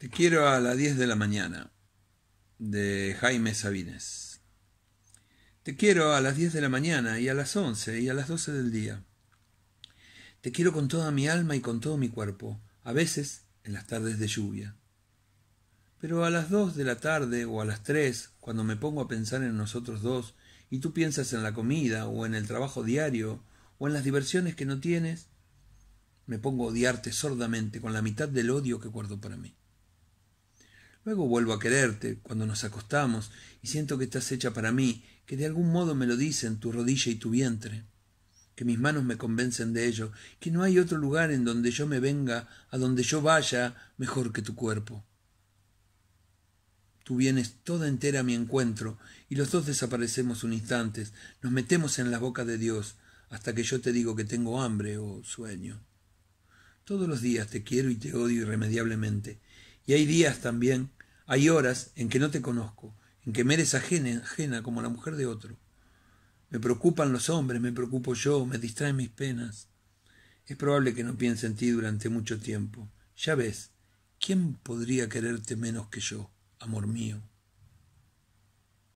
Te quiero a las diez de la mañana, de Jaime Sabines. Te quiero a las diez de la mañana y a las once y a las doce del día. Te quiero con toda mi alma y con todo mi cuerpo, a veces en las tardes de lluvia. Pero a las dos de la tarde o a las tres, cuando me pongo a pensar en nosotros dos y tú piensas en la comida o en el trabajo diario o en las diversiones que no tienes, me pongo a odiarte sordamente con la mitad del odio que guardo para mí. Luego vuelvo a quererte cuando nos acostamos y siento que estás hecha para mí, que de algún modo me lo dicen tu rodilla y tu vientre, que mis manos me convencen de ello, que no hay otro lugar en donde yo me venga, a donde yo vaya, mejor que tu cuerpo. Tú vienes toda entera a mi encuentro y los dos desaparecemos un instante, nos metemos en la boca de Dios hasta que yo te digo que tengo hambre o sueño. Todos los días te quiero y te odio irremediablemente y hay días también, hay horas en que no te conozco, en que me eres ajena, ajena como la mujer de otro. Me preocupan los hombres, me preocupo yo, me distraen mis penas. Es probable que no piense en ti durante mucho tiempo. Ya ves, ¿quién podría quererte menos que yo, amor mío?